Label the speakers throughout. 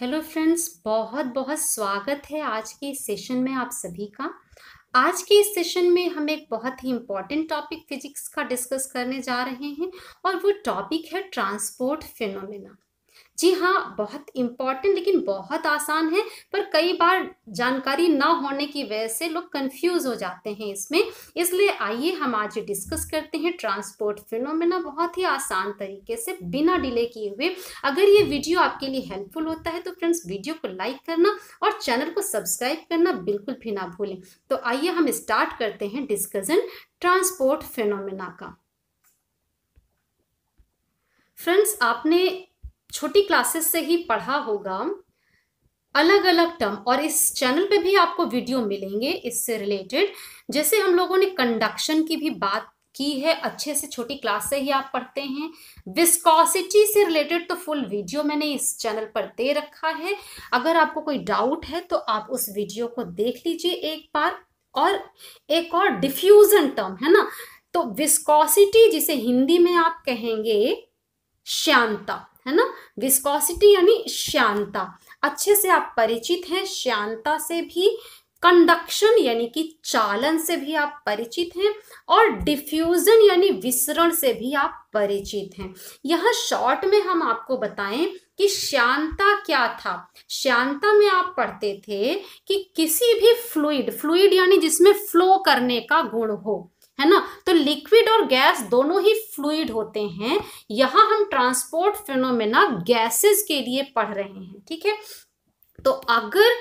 Speaker 1: hello friends बहुत बहुत स्वागत है आज के सेशन में आप सभी का आज के इस सेशन में हम एक बहुत ही इम्पॉर्टेंट टॉपिक फिजिक्स का डिस्कस करने जा रहे हैं और वो टॉपिक है ट्रांसपोर्ट फिनोमेना जी हाँ बहुत इम्पॉर्टेंट लेकिन बहुत आसान है पर कई बार जानकारी ना होने की वजह से लोग कंफ्यूज हो जाते हैं इसमें इसलिए आइए हम आज डिस्कस करते हैं ट्रांसपोर्ट फिनोमेना बहुत ही आसान तरीके से बिना डिले किए हुए अगर ये वीडियो आपके लिए हेल्पफुल होता है तो फ्रेंड्स वीडियो को लाइक करना और चैनल को सब्सक्राइब करना बिल्कुल भी ना भूलें तो आइए हम स्टार्ट करते हैं डिस्कशन ट्रांसपोर्ट फिनोमिना का फ्रेंड्स आपने छोटी क्लासेस से ही पढ़ा होगा अलग अलग टर्म और इस चैनल पे भी आपको वीडियो मिलेंगे इससे रिलेटेड जैसे हम लोगों ने कंडक्शन की भी बात की है अच्छे से छोटी क्लास से ही आप पढ़ते हैं विस्कॉसिटी से रिलेटेड तो फुल वीडियो मैंने इस चैनल पर दे रखा है अगर आपको कोई डाउट है तो आप उस वीडियो को देख लीजिए एक बार और एक और डिफ्यूजन टर्म है ना तो विस्कॉसिटी जिसे हिंदी में आप कहेंगे श्यांता है ना विस्कोसिटी यानी श्यांता अच्छे से आप परिचित हैं श्यांता से भी कंडक्शन यानी कि चालन से भी आप परिचित हैं और डिफ्यूजन यानी विसरण से भी आप परिचित हैं यह शॉर्ट में हम आपको बताएं कि श्यांता क्या था श्यांता में आप पढ़ते थे कि किसी भी फ्लूड फ्लूड यानी जिसमें फ्लो करने का गुण हो है ना तो लिक्विड और गैस दोनों ही फ्लूड होते हैं यहाँ हम ट्रांसपोर्ट फिनोमेना गैसेस के लिए पढ़ रहे हैं ठीक है तो अगर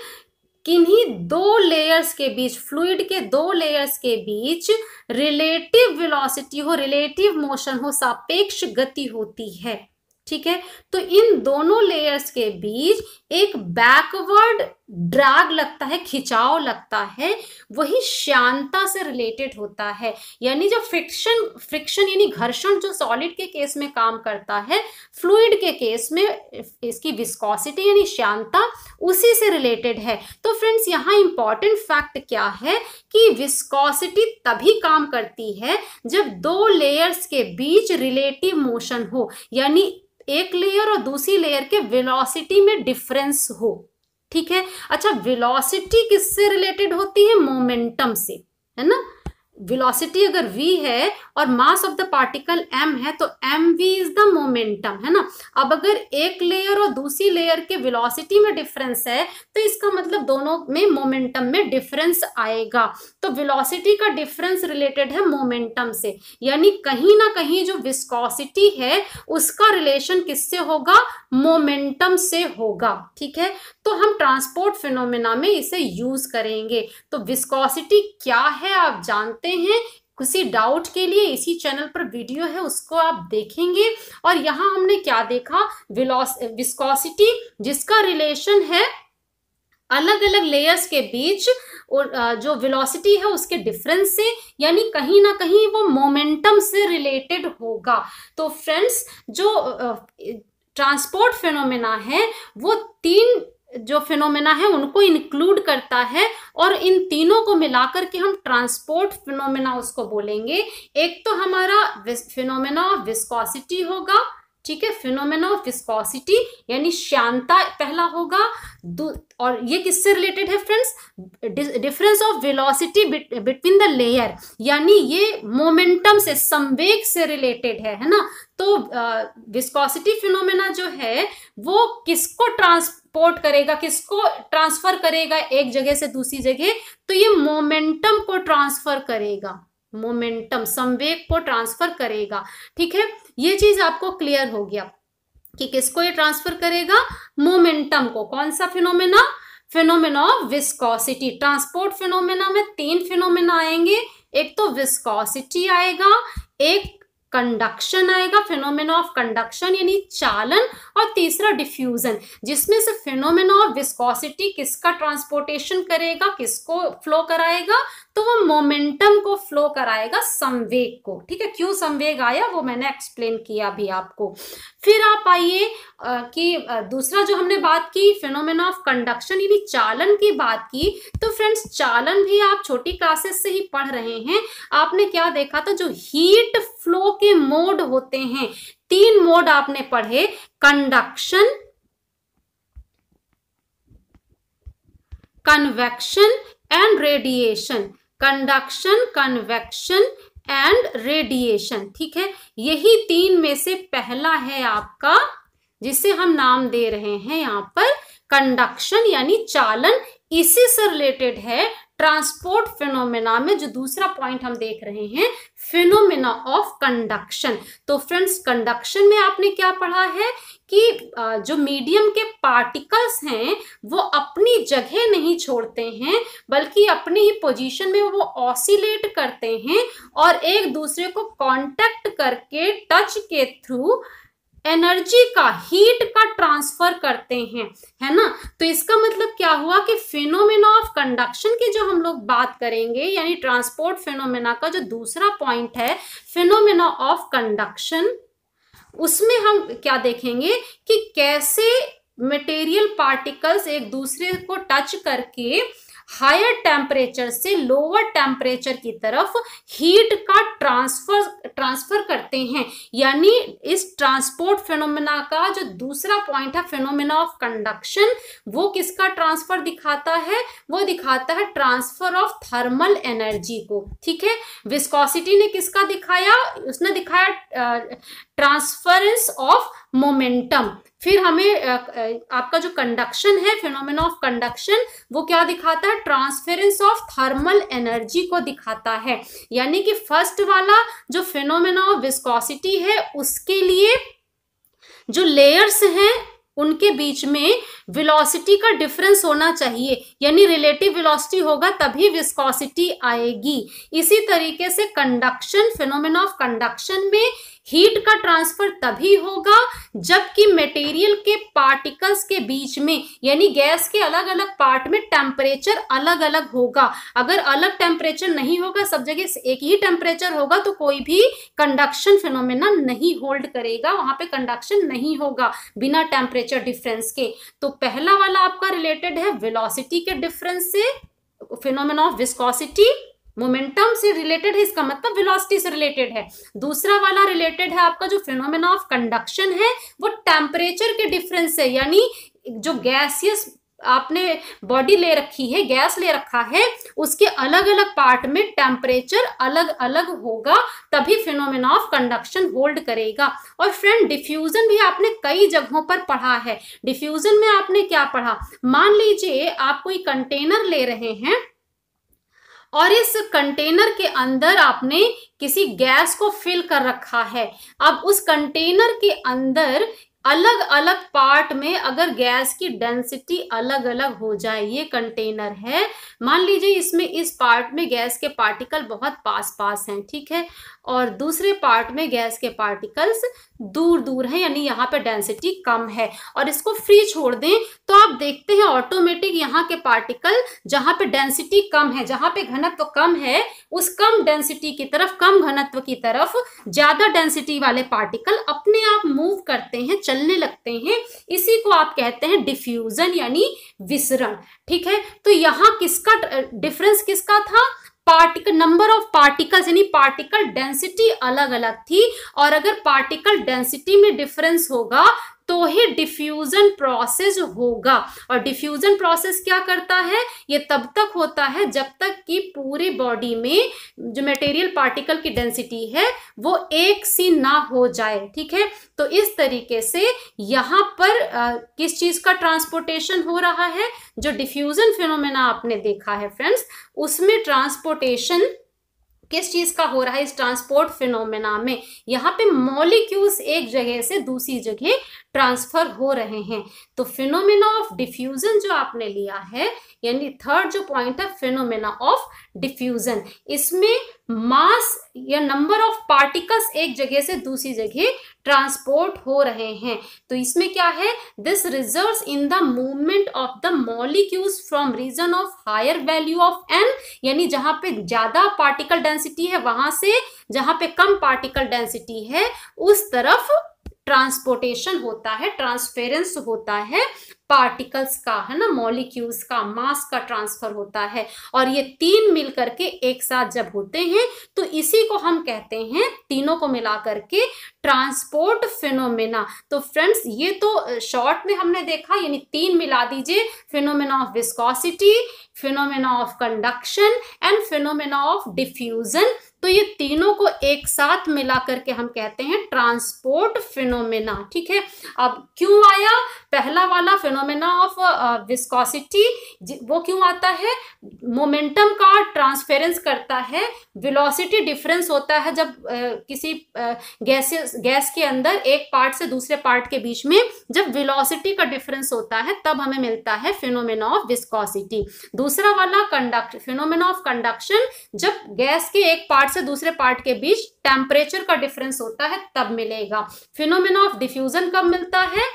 Speaker 1: किन्हीं दो लेयर्स के बीच फ्लूड के दो लेयर्स के बीच रिलेटिव वेलोसिटी हो रिलेटिव मोशन हो सापेक्ष गति होती है ठीक है तो इन दोनों लेयर्स के बीच एक बैकवर्ड ड्रैग लगता है खिंचाव लगता है वही शांता से रिलेटेड होता है यानी जो फ्रिक्शन फ्रिक्शन यानी घर्षण जो सॉलिड के केस में काम करता है फ्लूइड के केस में इसकी विस्कोसिटी यानी शांता उसी से रिलेटेड है तो फ्रेंड्स यहाँ इंपॉर्टेंट फैक्ट क्या है कि विस्कोसिटी तभी काम करती है जब दो लेयर्स के बीच रिलेटिव मोशन हो यानी एक लेयर और दूसरी लेयर के वेलोसिटी में डिफरेंस हो ठीक है अच्छा वेलोसिटी किससे रिलेटेड होती है मोमेंटम से है ना वेलोसिटी अगर v है और mass of the particle m है तो m v is the momentum है ना अब अगर एक लेयर और दूसरी लेयर के वेलोसिटी में डिफरेंस है तो इसका मतलब दोनों में मोमेंटम में डिफरेंस आएगा तो वेलोसिटी का डिफरेंस रिलेटेड है मोमेंटम से यानी कहीं ना कहीं जो विस्कोसिटी है उसका रिलेशन किससे होगा मोमेंटम से होगा ठीक है तो हम ट्रांसपोर्ट फिनोमिना में इसे यूज करेंगे तो विस्कोसिटी क्या है आप जानते हैं किसी डाउट के लिए इसी चैनल पर वीडियो है उसको आप देखेंगे और यहाँ हमने क्या देखा विस्कोसिटी जिसका रिलेशन है अलग अलग लेयर्स के बीच और जो वेलोसिटी है उसके डिफरेंस से यानी कहीं ना कहीं वो मोमेंटम से रिलेटेड होगा तो फ्रेंड्स जो ट्रांसपोर्ट फिनोमेना है वो तीन जो फिनोमेना है उनको इंक्लूड करता है और इन तीनों को मिलाकर के हम ट्रांसपोर्ट फिनोमेना उसको बोलेंगे एक तो हमारा फिनोमेना ऑफ विस्कोसिटी होगा ठीक है फिनोमेना ऑफ विस्कोसिटी यानी श्यांता पहला होगा और ये किससे रिलेटेड है friends difference of velocity between the layer यानी ये मोमेंटम से संवेग से रिलेटेड है है ना तो विस्कोसिटी uh, फिनोमेना जो है वो किसको ट्रांसपोर्ट करेगा किसको ट्रांसफर करेगा एक जगह से दूसरी जगह तो ये मोमेंटम को ट्रांसफर करेगा मोमेंटम संवेग को ट्रांसफर करेगा ठीक है ये चीज आपको क्लियर हो गया कि किसको ये ट्रांसफर करेगा मोमेंटम को कौन सा phenomena phenomena of viscosity transport phenomena में तीन फिनोमेना आएंगे एक तो विस्कोसिटी आएगा एक कंडक्शन आएगा फिनोमेना ऑफ कंडक्शन यानी चालन और तीसरा डिफ्यूजन जिसमें से फिनोमेना ऑफ विस्कोसिटी किसका ट्रांसपोर्टेशन करेगा किसको फ्लो कराएगा तो वो मोमेंटम को फ्लो कराएगा संवेग को ठीक है क्यों संवेग आया वो मैंने एक्सप्लेन किया भी आपको फिर आप आइए कि दूसरा जो हमने बात की फिनोमेना ऑफ कंडक्शन यानी चालन की बात की तो फ्रेंड्स चालन भी आप छोटी क्लासेस से ही पढ़ रहे हैं आपने क्या देखा था जो हीट फ्लो के मोड होते हैं तीन मोड आपने पढ़े conduction convection and radiation conduction convection and radiation ठीक है यही तीन में से पहला है आपका जिसे हम नाम दे रहे हैं यहाँ पर कंडक्शन यानी चालन इसी से रिलेटेड है ट्रांसपोर्ट फिनोमेना में जो दूसरा पॉइंट हम देख रहे हैं फिनोमेना ऑफ कंडक्शन तो फ्रेंड्स कंडक्शन में आपने क्या पढ़ा है कि जो मीडियम के पार्टिकल्स हैं वो अपनी जगह नहीं छोड़ते हैं बल्कि अपनी ही पोजीशन में वो ऑसिलेट करते हैं और एक दूसरे को कांटेक्ट करके टच के थ्रू एनर्जी का हीट का ट्रांसफर करते हैं है ना तो इसका मतलब क्या हुआ कि फिनोमिना ऑफ कंडक्शन की जो हम लोग बात करेंगे यानी ट्रांसपोर्ट फिनोमिना का जो दूसरा पॉइंट है फिनोमिना ऑफ कंडक्शन उसमें हम क्या देखेंगे कि कैसे मटेरियल पार्टिकल्स एक दूसरे को टच करके हायर टेम्परेचर से लोअर टेम्परेचर की तरफ हीट का ट्रांसफर ट्रांसफर करते हैं यानी इस ट्रांसपोर्ट फिनोमिना का जो दूसरा पॉइंट है फिनोमिना ऑफ कंडक्शन वो किसका ट्रांसफर दिखाता है वो दिखाता है ट्रांसफर ऑफ थर्मल एनर्जी को ठीक है विस्कोसिटी ने किसका दिखाया उसने दिखाया ट्रांसफरेंस ऑफ मोमेंटम फिर हमें आपका जो कंडक्शन है फिनोमेना ऑफ कंडक्शन वो क्या दिखाता है ट्रांसफेरेंस ऑफ थर्मल एनर्जी को दिखाता है यानी कि फर्स्ट वाला जो फिनोमेना ऑफ विस्कोसिटी है उसके लिए जो लेयर्स हैं उनके बीच में वेलोसिटी का डिफरेंस होना चाहिए यानी रिलेटिव वेलोसिटी होगा तभी विस्कोसिटी आएगी इसी तरीके से कंडक्शन फिनोमेना ऑफ कंडक्शन में हीट का ट्रांसफर तभी होगा जबकि मटेरियल के पार्टिकल्स के बीच में यानी गैस के अलग अलग पार्ट में टेम्परेचर अलग अलग होगा अगर अलग टेम्परेचर नहीं होगा सब जगह एक ही टेम्परेचर होगा तो कोई भी कंडक्शन फिनोमेना नहीं होल्ड करेगा वहां पे कंडक्शन नहीं होगा बिना टेम्परेचर डिफरेंस के तो पहला वाला आपका रिलेटेड है विलोसिटी के डिफरेंस से फिनोमेना ऑफ विस्कोसिटी मोमेंटम से रिलेटेड है इसका मतलब वेलोसिटी से रिलेटेड है दूसरा वाला रिलेटेड है आपका जो फिनोमेना ऑफ कंडक्शन है वो टेम्परेचर के डिफरेंस से यानी जो गैसियस आपने बॉडी ले रखी है गैस ले रखा है उसके अलग अलग पार्ट में टेम्परेचर अलग अलग होगा तभी फिनोमेना ऑफ कंडक्शन होल्ड करेगा और फ्रेंड डिफ्यूजन भी आपने कई जगहों पर पढ़ा है डिफ्यूजन में आपने क्या पढ़ा मान लीजिए आप कोई कंटेनर ले रहे हैं और इस कंटेनर के अंदर आपने किसी गैस को फिल कर रखा है अब उस कंटेनर के अंदर अलग अलग पार्ट में अगर गैस की डेंसिटी अलग अलग हो जाए ये कंटेनर है मान लीजिए इसमें इस पार्ट में गैस के पार्टिकल बहुत पास पास हैं ठीक है और दूसरे पार्ट में गैस के पार्टिकल्स दूर दूर है यानी यहाँ पे डेंसिटी कम है और इसको फ्री छोड़ दें तो आप देखते हैं ऑटोमेटिक यहाँ के पार्टिकल जहाँ पे डेंसिटी कम है जहाँ पे घनत्व कम है उस कम डेंसिटी की तरफ कम घनत्व की तरफ ज्यादा डेंसिटी वाले पार्टिकल अपने आप मूव करते हैं चलने लगते हैं इसी को आप कहते हैं डिफ्यूजन यानी विसरण ठीक है तो यहाँ किसका डिफरेंस किसका था पार्टिकल नंबर ऑफ पार्टिकल्स यानी पार्टिकल डेंसिटी अलग अलग थी और अगर पार्टिकल डेंसिटी में डिफरेंस होगा तो ही डिफ्यूजन प्रोसेस होगा और डिफ्यूजन प्रोसेस क्या करता है ये तब तक होता है जब तक कि पूरे बॉडी में जो मटेरियल पार्टिकल की डेंसिटी है वो एक सी ना हो जाए ठीक है तो इस तरीके से यहाँ पर आ, किस चीज़ का ट्रांसपोर्टेशन हो रहा है जो डिफ्यूजन फिनोमेना आपने देखा है फ्रेंड्स उसमें ट्रांसपोर्टेशन किस चीज का हो रहा है इस ट्रांसपोर्ट फिनोमेना में यहाँ पे मॉलिक्यूल्स एक जगह से दूसरी जगह ट्रांसफर हो रहे हैं तो फिनोमिना ऑफ डिफ्यूजन जो आपने लिया है यानी थर्ड जो पॉइंट है फिनोमिना ऑफ डिफ्यूजन इसमें मास या नंबर ऑफ पार्टिकल्स एक जगह से दूसरी जगह ट्रांसपोर्ट हो रहे हैं तो इसमें क्या है this result in the movement of the molecules from region of higher value of n यानी जहां पे ज्यादा पार्टिकल डेंसिटी है वहां से जहां पे कम पार्टिकल डेंसिटी है उस तरफ ट्रांसपोर्टेशन होता है ट्रांसफेरेंस होता है पार्टिकल्स का है ना मॉलिक्यूल्स का मास का ट्रांसफर होता है और ये तीन मिल करके एक साथ जब होते हैं तो इसी को हम कहते हैं तीनों को मिला करके ट्रांसपोर्ट फिनोमेना तो फ्रेंड्स ये तो शॉर्ट में हमने देखा यानी तीन मिला दीजिए phenomena of viscosity phenomena of conduction and phenomena of diffusion तो ये तीनों को एक साथ मिला करके हम कहते हैं ट्रांसपोर्ट फिनोमेना ठीक है अब क्यों आया पहला वाला फिनो फिनोमेना ऑफ विस्कोसिटी वो क्यों आता है मोमेंटम का ट्रांसफेरेंस करता है वेलोसिटी डिफरेंस होता है जब आ, किसी गैसेस गैस के अंदर एक पार्ट से दूसरे पार्ट के बीच में जब वेलोसिटी का डिफरेंस होता है तब हमें मिलता है फिनोमेना ऑफ विस्कोसिटी दूसरा वाला कंडक्ट फिनोमेना ऑफ कंडक्शन जब गैस के एक पार्ट से दूसरे पार्ट के बीच टेम्परेचर का डिफरेंस होता है तब मिलेगा फिनोमेना ऑफ डिफ्यूजन कब मिलता है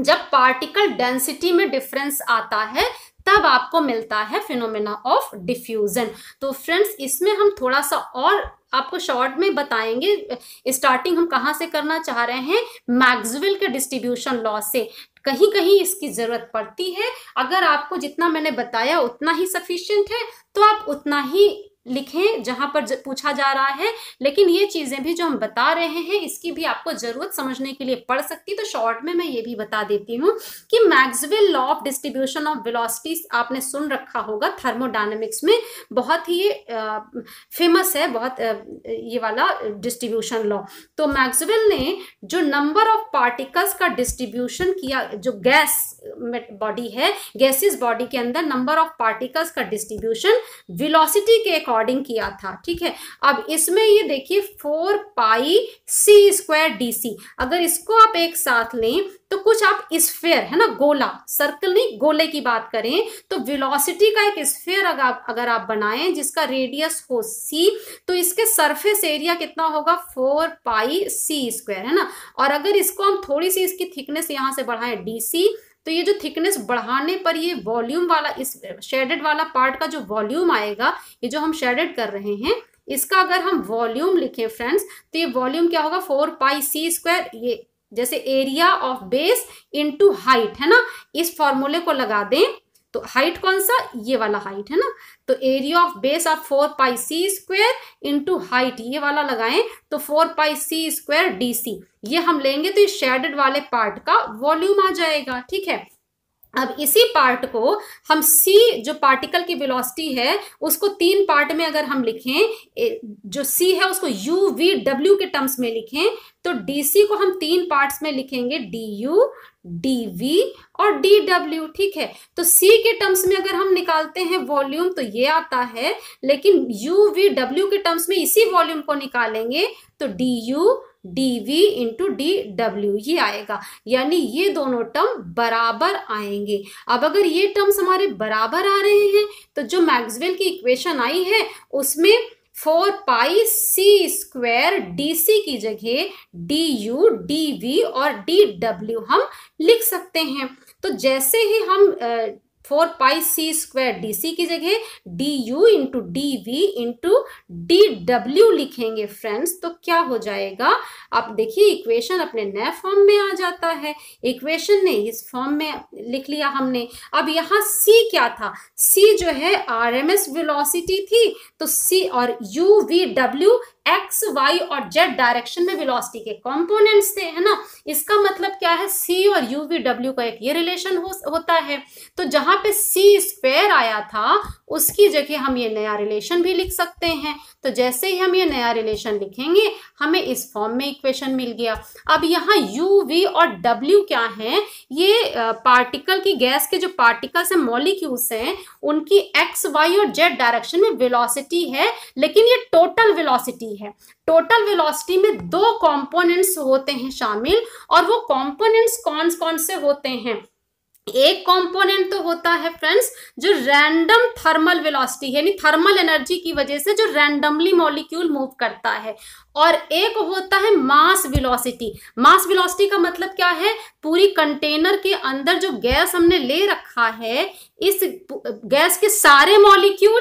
Speaker 1: जब पार्टिकल डेंसिटी में डिफरेंस आता है तब आपको मिलता है फिनोमेना ऑफ डिफ्यूजन तो फ्रेंड्स इसमें हम थोड़ा सा और आपको शॉर्ट में बताएंगे स्टार्टिंग हम कहाँ से करना चाह रहे हैं मैग्जिल के डिस्ट्रीब्यूशन लॉ से कहीं कहीं इसकी ज़रूरत पड़ती है अगर आपको जितना मैंने बताया उतना ही सफिशियंट है तो आप उतना ही लिखें जहां पर पूछा जा रहा है लेकिन ये चीजें भी जो हम बता रहे हैं इसकी भी आपको जरूरत समझने के लिए पड़ सकती तो शॉर्ट में मैं ये भी बता देती हूँ कि Maxwell law of distribution of velocities आपने सुन रखा होगा थर्मोडाइनमिक्स में बहुत ही फेमस है बहुत आ, ये वाला डिस्ट्रीब्यूशन लॉ तो मैक्सवेल ने जो नंबर ऑफ पार्टिकल्स का डिस्ट्रीब्यूशन किया जो गैस बॉडी है गैसेज बॉडी के अंदर नंबर ऑफ पार्टिकल्स का डिस्ट्रीब्यूशन विलोसिटी के अकॉर्डिंग अकॉर्डिंग किया था ठीक है अब इसमें ये देखिए four pi c square d अगर इसको आप एक साथ लें तो कुछ आप स्फेयर है ना गोला सर्कल नहीं गोले की बात करें तो वेलोसिटी का एक स्फेयर अगर अगर आप बनाएं जिसका रेडियस हो सी तो इसके सरफेस एरिया कितना होगा फोर पाई सी स्क्वायर है ना और अगर इसको हम थोड़ी सी इसकी थिकनेस यहां से बढ़ाएं डी सी तो ये जो थिकनेस बढ़ाने पर ये वॉल्यूम वाला इस शेडेड वाला पार्ट का जो वॉल्यूम आएगा ये जो हम शेडेड कर रहे हैं इसका अगर हम वॉल्यूम लिखें फ्रेंड्स तो ये वॉल्यूम क्या होगा फोर पाई सी स्क्वायर ये जैसे area of base into height है ना इस फॉर्मूले को लगा दें तो हाइट कौन सा ये वाला हाइट है ना तो area of base of four pi c square into height ये वाला लगाएं तो four pi c square d c ये हम लेंगे तो ये शेडेड वाले पार्ट का वॉल्यूम आ जाएगा ठीक है अब इसी पार्ट को हम c जो पार्टिकल की वेलोसिटी है उसको तीन पार्ट में अगर हम लिखें जो c है उसको u v w के टर्म्स में लिखें तो dc को हम तीन पार्ट्स में लिखेंगे du dv और dw ठीक है तो c के टर्म्स में अगर हम निकालते हैं वॉल्यूम तो ये आता है लेकिन u v w के टर्म्स में इसी वॉल्यूम को निकालेंगे तो du dv इंटू डी डब्ल्यू ये आएगा यानी ये दोनों टर्म बराबर आएंगे अब अगर ये टर्म्स हमारे बराबर आ रहे हैं तो जो मैक्सवेल की इक्वेशन आई है उसमें four pi c square d c की जगह डी यू डी वी और डी डब्ल्यू हम लिख सकते हैं तो जैसे ही हम four pi c square d c की जगह d u into d v into d डब्ल्यू लिखेंगे फ्रेंड्स तो क्या हो जाएगा आप देखिए इक्वेशन अपने नए फॉर्म में आ जाता है इक्वेशन ने इस फॉर्म में लिख लिया हमने अब यहाँ सी क्या था सी जो है आर एम एस वेलोसिटी थी तो सी और यू वी डब्ल्यू एक्स वाई और जेड डायरेक्शन में वेलोसिटी के कंपोनेंट्स थे है ना इसका मतलब क्या है सी और यू वी डब्ल्यू का एक ये रिलेशन हो, होता है तो जहां पे सी स्क्वेयर आया था उसकी जगह हम ये नया रिलेशन भी लिख सकते हैं तो जैसे ही हम ये नया रिलेशन लिखेंगे हमें इस फॉर्म में इक्वेशन मिल गया अब यहाँ यू वी और डब्ल्यू क्या हैं ये पार्टिकल की गैस के जो पार्टिकल्स हैं मॉलिक्यूल्स हैं उनकी एक्स वाई और जेड डायरेक्शन में वेलोसिटी है लेकिन ये टोटल वेलोसिटी है टोटल वेलोसिटी में दो कॉम्पोनेंट्स होते हैं शामिल और वो कॉम्पोनेंट्स कौन कौन से होते हैं एक कंपोनेंट तो होता है फ्रेंड्स जो रैंडम थर्मल वेलोसिटी यानी थर्मल एनर्जी की वजह से जो रैंडमली मॉलिक्यूल मूव करता है और एक होता है मास वेलोसिटी मास वेलोसिटी का मतलब क्या है पूरी कंटेनर के अंदर जो गैस हमने ले रखा है इस गैस के सारे मॉलिक्यूल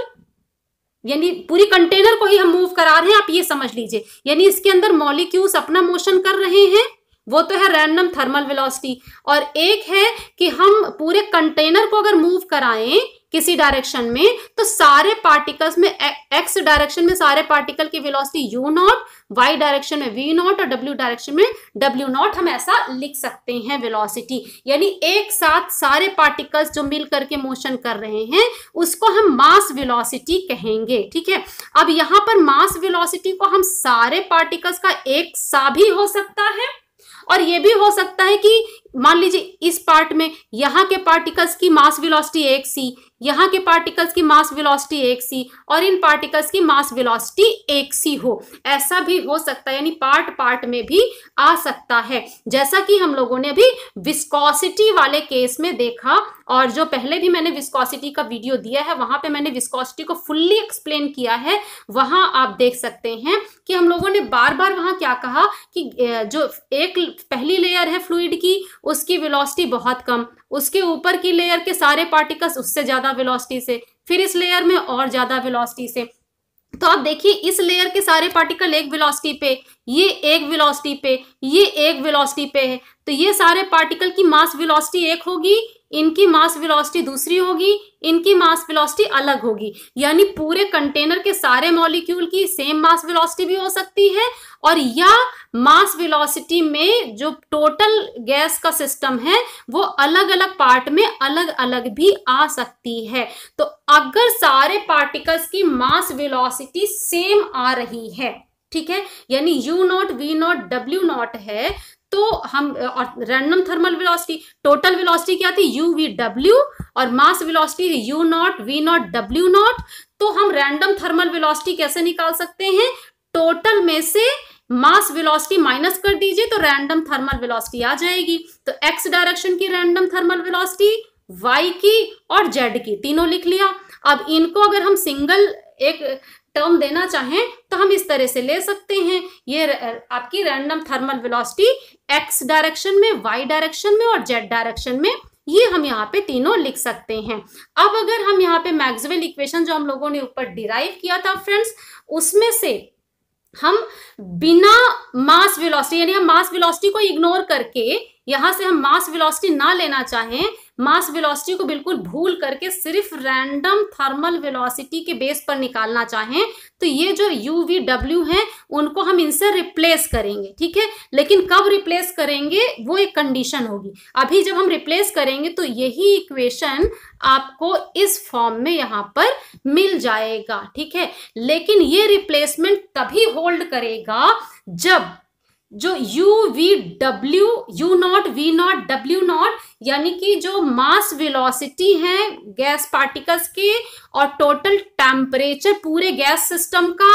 Speaker 1: यानी पूरी कंटेनर को ही हम मूव करा रहे हैं आप ये समझ लीजिए यानी इसके अंदर मॉलिक्यूल्स अपना मोशन कर रहे हैं वो तो है रैंडम थर्मल वेलोसिटी और एक है कि हम पूरे कंटेनर को अगर मूव कराएं किसी डायरेक्शन में तो सारे पार्टिकल्स में एक्स डायरेक्शन में सारे पार्टिकल की velocity u not y direction में वी नॉट और डब्ल्यू डायरेक्शन में डब्ल्यू नॉट हम ऐसा लिख सकते हैं वेलोसिटी यानी एक साथ सारे पार्टिकल्स जो मिल करके मोशन कर रहे हैं उसको हम मास वेलोसिटी कहेंगे ठीक है अब यहां पर मास वेलोसिटी को हम सारे पार्टिकल्स का एक सा भी हो सकता है और ये भी हो सकता है कि मान लीजिए इस पार्ट में यहाँ के पार्टिकल्स की मास वेलोसिटी एक सी यहाँ के पार्टिकल्स की मास वेलोसिटी एक सी और इन पार्टिकल्स की मास वेलोसिटी एक सी हो ऐसा भी हो सकता है यानी पार्ट पार्ट में भी आ सकता है जैसा कि हम लोगों ने अभी विस्कोसिटी वाले केस में देखा और जो पहले भी मैंने विस्कोसिटी का वीडियो दिया है वहां पे मैंने विस्कोसिटी को फुल्ली एक्सप्लेन किया है वहां आप देख सकते हैं कि हम लोगों ने बार बार वहां क्या कहा कि जो एक पहली लेयर है फ्लूड की उसकी वेलोसिटी बहुत कम उसके ऊपर की लेयर के सारे पार्टिकल्स उससे ज़्यादा वेलोसिटी से फिर इस लेयर में और ज़्यादा वेलोसिटी से तो आप देखिए इस लेयर के सारे पार्टिकल एक वेलोसिटी पे ये एक वेलोसिटी पे ये एक वेलोसिटी पे है तो ये सारे पार्टिकल की मास वेलोसिटी एक होगी इनकी मास वेलोसिटी दूसरी होगी इनकी मास वेलोसिटी अलग होगी यानी पूरे कंटेनर के सारे मॉलिक्यूल की सेम मास वेलोसिटी भी हो सकती है और या मास वेलोसिटी में जो टोटल गैस का सिस्टम है वो अलग अलग पार्ट में अलग अलग भी आ सकती है तो अगर सारे पार्टिकल्स की मास वेलोसिटी सेम आ रही है ठीक है यानी u not we not W not है तो हम और random thermal velocity total velocity क्या थी यू वी डब्ल्यू और मास वेलोसिटी है u not we not W not तो हम रैंडम थर्मल वेलोसिटी कैसे निकाल सकते हैं टोटल में से मास वेलोसिटी माइनस कर दीजिए तो रैंडम थर्मल वेलोसिटी आ जाएगी तो एक्स डायरेक्शन की रैंडम थर्मल वेलोसिटी वाई की और जेड की तीनों लिख लिया अब इनको अगर हम सिंगल एक टर्म देना चाहें तो हम इस तरह से ले सकते हैं ये आपकी random thermal velocity x direction में वाई डायरेक्शन में और जेड डायरेक्शन में ये हम यहाँ पे तीनों लिख सकते हैं अब अगर हम यहाँ पे मैक्सवेल इक्वेशन जो हम लोगों ने ऊपर डिराइव किया था फ्रेंड्स उसमें से हम बिना मास वेलोसिटी यानी हम मास वेलोसिटी को इग्नोर करके यहां से हम मास वेलोसिटी ना लेना चाहें मास वेलोसिटी को बिल्कुल भूल करके सिर्फ रैंडम थर्मल वेलोसिटी के बेस पर निकालना चाहें तो ये जो यू वी डब्ल्यू है उनको हम इनसे रिप्लेस करेंगे ठीक है लेकिन कब रिप्लेस करेंगे वो एक कंडीशन होगी अभी जब हम रिप्लेस करेंगे तो यही इक्वेशन आपको इस फॉर्म में यहां पर मिल जाएगा ठीक है लेकिन ये रिप्लेसमेंट तभी होल्ड करेगा जब जो U we W U not we not W not यानी कि जो मास वेलोसिटी है गैस पार्टिकल्स के और टोटल टेम्परेचर पूरे गैस सिस्टम का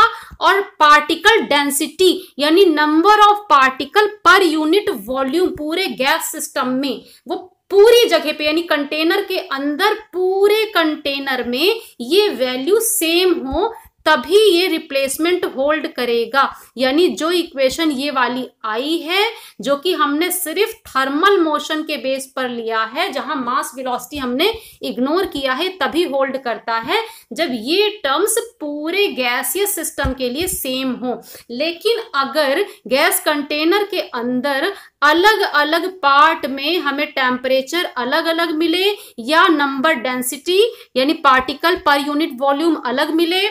Speaker 1: और पार्टिकल डेंसिटी यानी नंबर ऑफ पार्टिकल पर यूनिट वॉल्यूम पूरे गैस सिस्टम में वो पूरी जगह पे यानी कंटेनर के अंदर पूरे कंटेनर में ये वैल्यू सेम हो तभी ये रिप्लेसमेंट होल्ड करेगा यानी जो इक्वेशन ये वाली आई है जो कि हमने सिर्फ थर्मल मोशन के बेस पर लिया है जहां मास वेलोसिटी हमने इग्नोर किया है तभी होल्ड करता है जब ये टर्म्स पूरे गैसियस सिस्टम के लिए सेम हो लेकिन अगर गैस कंटेनर के अंदर अलग अलग पार्ट में हमें टेम्परेचर अलग अलग मिले या नंबर डेंसिटी यानी पार्टिकल पर यूनिट वॉल्यूम अलग मिले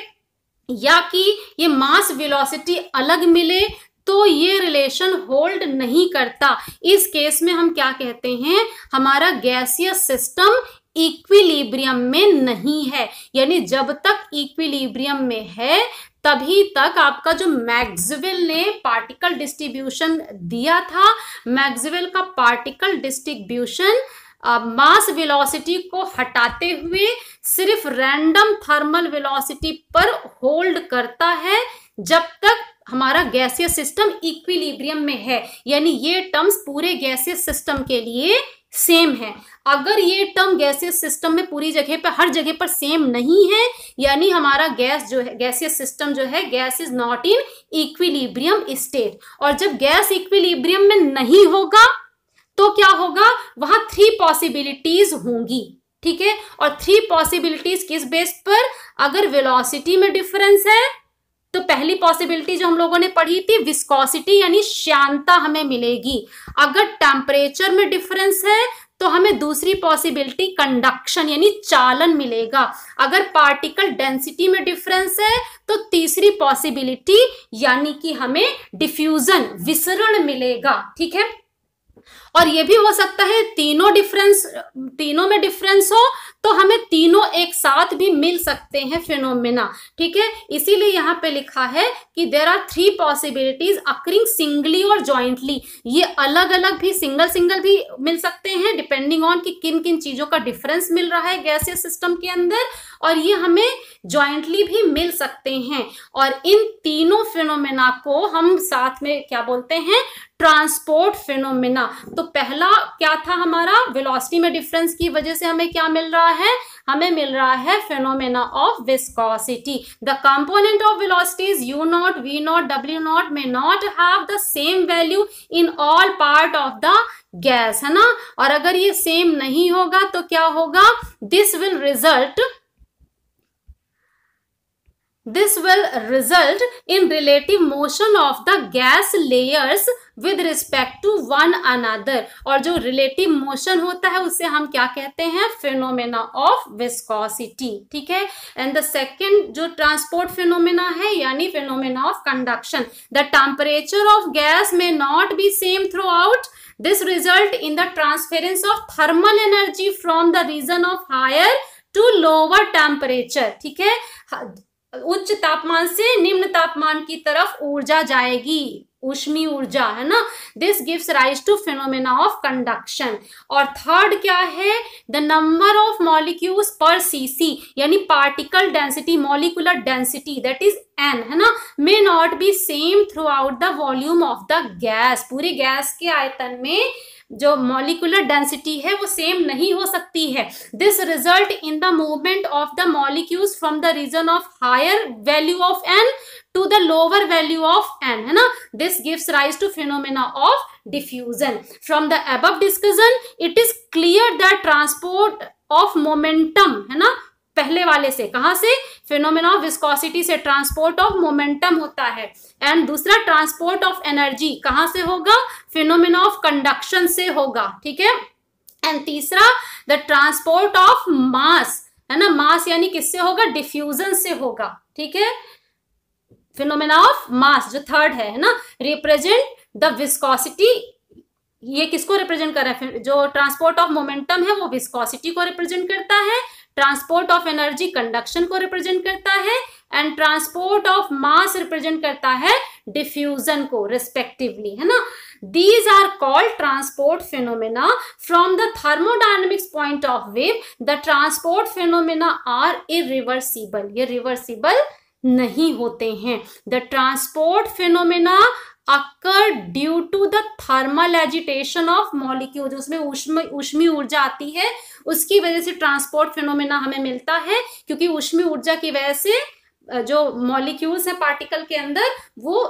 Speaker 1: या कि ये मास वेलोसिटी अलग मिले तो ये रिलेशन होल्ड नहीं करता इस केस में हम क्या कहते हैं हमारा गैसियस सिस्टम इक्विलिब्रियम में नहीं है यानी जब तक इक्विलिब्रियम में है तभी तक आपका जो मैक्सवेल ने पार्टिकल डिस्ट्रीब्यूशन दिया था मैक्सवेल का पार्टिकल डिस्ट्रीब्यूशन मास वेलोसिटी को हटाते हुए सिर्फ रैंडम थर्मल वेलोसिटी पर होल्ड करता है जब तक हमारा गैसीय सिस्टम इक्विलिब्रियम में है यानी ये टर्म्स पूरे गैसीय सिस्टम के लिए सेम है अगर ये टर्म गैसीय सिस्टम में पूरी जगह पर हर जगह पर सेम नहीं है यानी हमारा गैस जो है गैसीय सिस्टम जो है gas is not in equilibrium state और जब गैस इक्विलिब्रियम में नहीं होगा तो क्या होगा वहां थ्री पॉसिबिलिटीज होंगी ठीक है और थ्री पॉसिबिलिटीज किस बेस पर अगर वेलोसिटी में डिफरेंस है तो पहली पॉसिबिलिटी जो हम लोगों ने पढ़ी थी विस्कोसिटी यानी श्यांता हमें मिलेगी अगर टेम्परेचर में डिफरेंस है तो हमें दूसरी पॉसिबिलिटी कंडक्शन यानी चालन मिलेगा अगर पार्टिकल डेंसिटी में डिफरेंस है तो तीसरी पॉसिबिलिटी यानी कि हमें डिफ्यूजन विसरण मिलेगा ठीक है और ये भी हो सकता है तीनों डिफरेंस तीनों में डिफरेंस हो तो हमें तीनों एक साथ भी मिल सकते हैं फिनोमिना ठीक है इसीलिए यहाँ पे लिखा है कि there are three possibilities occurring singly और ज्वाइंटली ये अलग अलग भी सिंगल सिंगल भी मिल सकते हैं डिपेंडिंग ऑन कि किन किन चीजों का डिफरेंस मिल रहा है गैसियस सिस्टम के अंदर और ये हमें ज्वाइंटली भी मिल सकते हैं और इन तीनों फिनोमिना को हम साथ में क्या बोलते हैं ट्रांसपोर्ट फिनोमिना तो पहला क्या था हमारा वेलोसिटी में डिफरेंस की वजह से हमें क्या मिल रहा है हमें मिल रहा है phenomena of viscosity the component of velocities u not we not W not may not have the same value in all part of the gas है ना और अगर ये सेम नहीं होगा तो क्या होगा this will result This will result in relative motion of the gas layers with respect to one another और जो relative motion होता है उसे हम क्या कहते हैं phenomena of viscosity ठीक है and the second जो transport phenomena है यानी phenomena of conduction the temperature of gas may not be same throughout this result in the transference of thermal energy from the region of higher to lower temperature ठीक है उच्च तापमान से निम्न तापमान की तरफ ऊर्जा जाएगी उष्मी ऊर्जा है ना this gives rise to phenomena of conduction और थर्ड क्या है the number of molecules per cc यानी particle density molecular density that is n है ना may not be same throughout the volume of the gas पूरे gas के आयतन में जो मॉलिकुलर डेंसिटी है वो सेम नहीं हो सकती है this result in the movement of the molecules from the region of higher value of n to the lower value of n है ना this gives rise to phenomena of diffusion from the above discussion it is clear the transport of momentum है ना पहले वाले से कहां से phenomena of viscosity से ट्रांसपोर्ट ऑफ मोमेंटम होता है एंड दूसरा ट्रांसपोर्ट ऑफ एनर्जी कहाँ से होगा फिनोमिना ऑफ कंडक्शन से होगा ठीक है एंड तीसरा द ट्रांसपोर्ट ऑफ मास है ना मास यानी किससे होगा डिफ्यूजन से होगा ठीक है फिनोमिना ऑफ मास जो थर्ड है ना रिप्रेजेंट द विस्कोसिटी ये किसको रिप्रेजेंट कर रहा है जो ट्रांसपोर्ट ऑफ मोमेंटम है वो विस्कोसिटी को रिप्रेजेंट करता है ट्रांसपोर्ट ऑफ एनर्जी कंडक्शन को रिप्रेजेंट करता है and transport of mass represent करता है डिफ्यूजन को रिस्पेक्टिवली है ना these are called transport phenomena from the thermodynamics point of view the transport phenomena are irreversible ये रिवर्सिबल नहीं होते हैं the transport phenomena occur due to the thermal agitation of molecule उसमें उष्मी ऊर्जा आती है उसकी वजह से ट्रांसपोर्ट फिनोमेना हमें मिलता है क्योंकि उष्मी ऊर्जा की वजह से जो मॉलिक्यूल्स हैं पार्टिकल के अंदर वो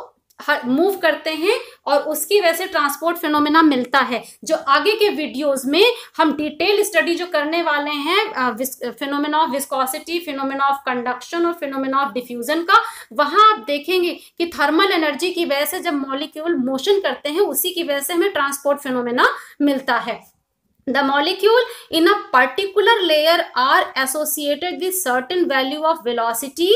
Speaker 1: मूव करते हैं और उसकी वैसे ट्रांसपोर्ट फिनोमिना मिलता है जो आगे के वीडियोस में हम डिटेल स्टडी जो करने वाले हैं phenomena of viscosity phenomena of conduction और फिनोमिना ऑफ डिफ्यूजन का वहां आप देखेंगे कि थर्मल एनर्जी की वजह से जब मॉलिक्यूल मोशन करते हैं उसी की वजह से हमें ट्रांसपोर्ट फिनोमिना मिलता है the molecule in a particular layer are associated with certain value of velocity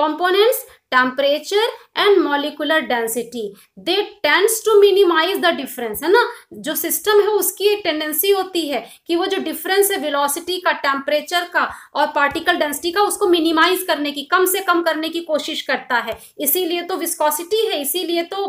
Speaker 1: components temperature and molecular density they tends to minimize the difference है ना जो सिस्टम है उसकी एक टेंडेंसी होती है कि वो जो डिफरेंस है वेलोसिटी का टेम्परेचर का और पार्टिकल डेंसिटी का उसको मिनिमाइज करने की कम से कम करने की कोशिश करता है इसीलिए तो विस्कोसिटी है इसीलिए तो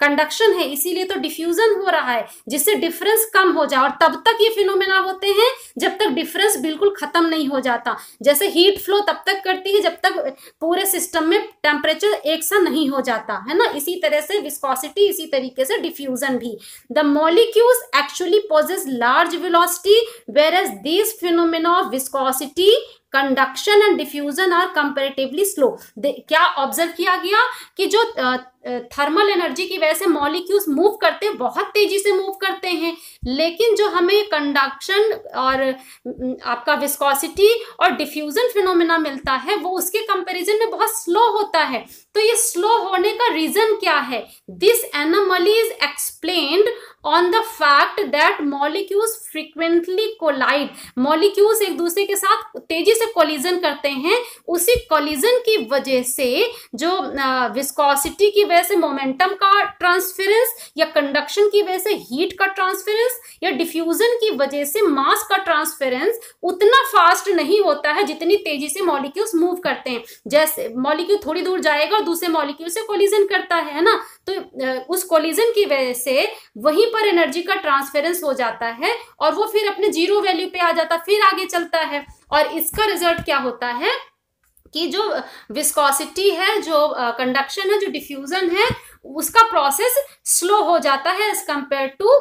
Speaker 1: कंडक्शन है इसीलिए तो डिफ्यूजन हो रहा है जिससे डिफरेंस कम हो जाए और तब तक ये फिनोमिना होते हैं जब तक डिफरेंस बिल्कुल खत्म नहीं हो जाता जैसे हीट फ्लो तब तक करती है जब तक पूरे सिस्टम में टेम्प टेम्परेचर एक सा नहीं हो जाता है ना इसी तरह से विस्कोसिटी इसी तरीके से डिफ्यूजन भी the molecules actually possess large velocity whereas this phenomena of viscosity conduction and diffusion are comparatively slow क्या ऑब्जर्व किया गया कि जो थर्मल एनर्जी की वजह से मॉलिक्यूल्स मूव करते हैं बहुत तेजी से मूव करते हैं लेकिन जो हमें कंडक्शन और आपका विस्कोसिटी और डिफ्यूजन फिनोमेना मिलता है वो उसके कंपैरिजन में बहुत स्लो होता है तो ये स्लो होने का रीजन क्या है this anomaly is explained on the fact that molecules frequently collide molecules एक दूसरे के साथ तेजी से कोलिजन करते हैं उसी कोलिजन की वजह से जो विस्कोसिटी की वजह से मोमेंटम का ट्रांसफरेंस या कंडक्शन की वजह से हीट का ट्रांसफरेंस या डिफ्यूजन की वजह से मास का ट्रांसफरेंस उतना फास्ट नहीं होता है जितनी तेजी से मॉलिक्यूल्स मूव करते हैं जैसे मॉलिक्यूल थोड़ी दूर जाएगा और दूसरे मॉलिक्यूल से कोलिजन करता है ना तो उस कोलिजन की वजह से वहीं पर एनर्जी का ट्रांसफरेंस हो जाता है और वो फिर अपने जीरो वैल्यू पे आ जाता फिर आगे चलता है और इसका रिजल्ट क्या होता है कि जो विस्कोसिटी है जो कंडक्शन है जो डिफ्यूजन है उसका प्रोसेस स्लो हो जाता है as compare to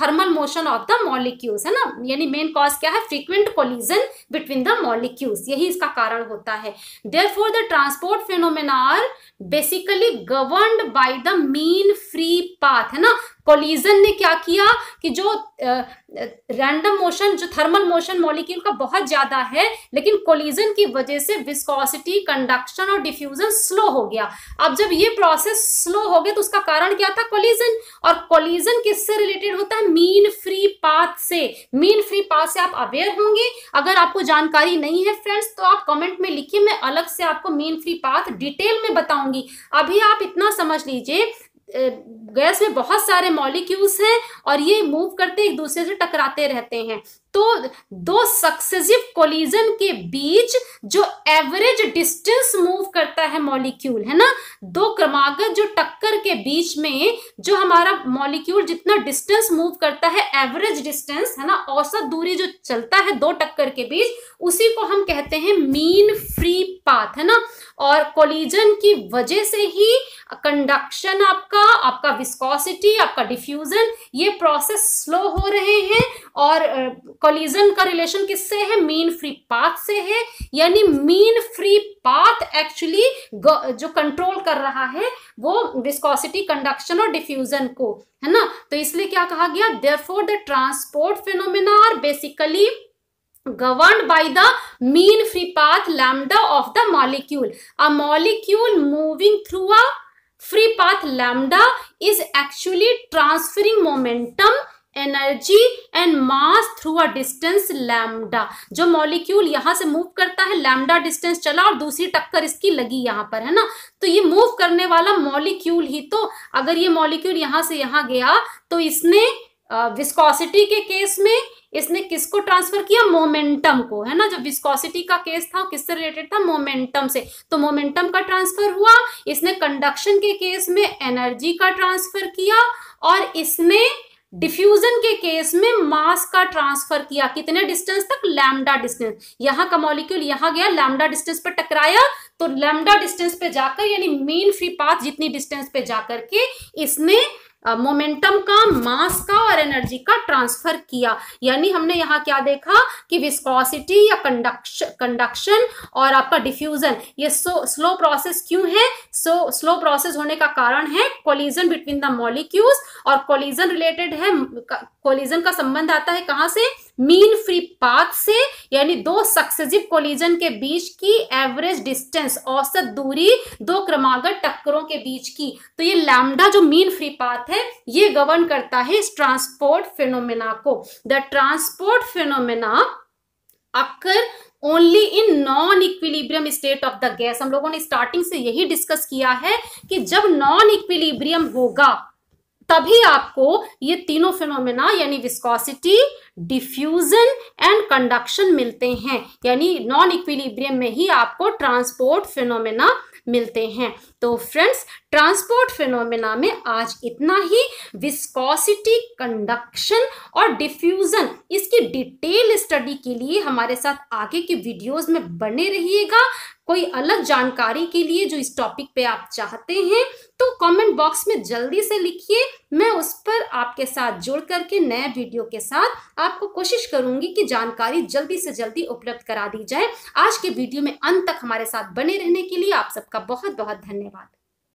Speaker 1: thermal motion of the molecules है ना यानी मेन कॉज क्या है frequent collision between the molecules यही इसका कारण होता है therefore the transport phenomena are basically govern by the mean free path है ना कोलिजन ने क्या किया कि जो रैंडम मोशन जो थर्मल मोशन मॉलिक्यूल का बहुत ज्यादा है लेकिन कोलिजन की वजह से विस्कोसिटी कंडक्शन और डिफ्यूजन स्लो हो गया अब जब ये प्रोसेस स्लो हो गया तो उसका कारण क्या था कोलिजन और कोलिजन किससे रिलेटेड होता है मीन फ्री पाथ से मीन फ्री पाथ से आप अवेयर होंगे अगर आपको जानकारी नहीं है फ्रेंड्स तो आप कॉमेंट में लिखिए मैं अलग से आपको मीन फ्री पाथ डिटेल में बताऊंगा बताऊंगी अभी आप इतना समझ लीजिए गैस में बहुत सारे मॉलिक्यूल्स हैं और ये मूव करते एक दूसरे से टकराते रहते हैं तो दो सक्सेसिव कोलिजन के बीच जो एवरेज डिस्टेंस मूव करता है मॉलिक्यूल है ना दो क्रमागत जो टक्कर के बीच में जो हमारा मॉलिक्यूल जितना डिस्टेंस मूव करता है एवरेज डिस्टेंस है ना औसत दूरी जो चलता है दो टक्कर के बीच उसी को हम कहते हैं मीन फ्री पाथ है ना और कोलिजन की वजह से ही कंडक्शन आपका आपका विस्कोसिटी आपका डिफ्यूजन ये प्रोसेस स्लो हो रहे हैं और कॉलिजन का रिलेशन किससे है मीन फ्री पाथ से है यानी मीन फ्री पाथ एक्चुअली जो कंट्रोल कर रहा है वो विस्कोसिटी कंडक्शन और डिफ्यूजन को है ना तो इसलिए क्या कहा गया therefore the transport phenomena basically govern by the mean free path lambda of the molecule a molecule moving through a free path lambda is actually transferring momentum energy and mass through a distance lambda जो molecule यहां से move करता है lambda distance चला और दूसरी टक्कर इसकी लगी यहां पर है ना तो ये मूव करने वाला मॉलिक्यूल ही तो अगर ये मॉलिक्यूल यहां से यहां गया तो इसने विस्कोसिटी के केस में इसने किसको ट्रांसफर किया मोमेंटम को है ना जो विस्कोसिटी का केस था किससे रिलेटेड था मोमेंटम से तो मोमेंटम का ट्रांसफर हुआ इसने कंडक्शन के केस में एनर्जी का ट्रांसफर किया और इसने डिफ्यूजन के केस में मास का ट्रांसफर किया कितने डिस्टेंस तक लैमडा डिस्टेंस यहां का मॉलिक्यूल यहां गया लैमडा डिस्टेंस पे टकराया तो लैमडा डिस्टेंस पे जाकर यानी मेन फ्री पाथ जितनी डिस्टेंस पे जाकर के इसने मोमेंटम का मास का और एनर्जी का ट्रांसफर किया यानी हमने यहाँ क्या देखा कि विस्कोसिटी या कंडक्शन कंडक्शन और आपका डिफ्यूजन ये सो स्लो प्रोसेस क्यों है सो स्लो प्रोसेस होने का कारण है कोलिजन बिटवीन द मॉलिक्यूल्स और कोलिजन रिलेटेड है कोलिजन का संबंध आता है कहाँ से मीन फ्री पाथ से यानी दो सक्सेसिव कोलिजन के बीच की एवरेज डिस्टेंस औसत दूरी दो क्रमागत टक्करों के बीच की तो ये लैमडा जो मीन फ्री पाथ है ये गवर्न करता है इस ट्रांसपोर्ट फिनोमिना को the transport phenomena occur only in non equilibrium state of the gas हम लोगों ने स्टार्टिंग से यही डिस्कस किया है कि जब नॉन इक्विलिब्रियम होगा तभी आपको ये तीनों फिनोमेना यानी विस्कोसिटी डिफ्यूजन एंड कंडक्शन मिलते हैं यानी नॉन इक्विलिब्रियम में ही आपको ट्रांसपोर्ट फिनोमेना मिलते हैं तो फ्रेंड्स ट्रांसपोर्ट फिनोमिना में आज इतना ही विस्कोसिटी कंडक्शन और डिफ्यूजन इसकी डिटेल स्टडी के लिए हमारे साथ आगे की वीडियोस में बने रहिएगा कोई अलग जानकारी के लिए जो इस टॉपिक पे आप चाहते हैं तो कमेंट बॉक्स में जल्दी से लिखिए मैं उस पर आपके साथ जुड़ करके नए वीडियो के साथ आपको कोशिश करूंगी कि जानकारी जल्दी से जल्दी उपलब्ध करा दी जाए आज के वीडियो में अंत तक हमारे साथ बने रहने के लिए आप सबका बहुत बहुत धन्यवाद धन्यवाद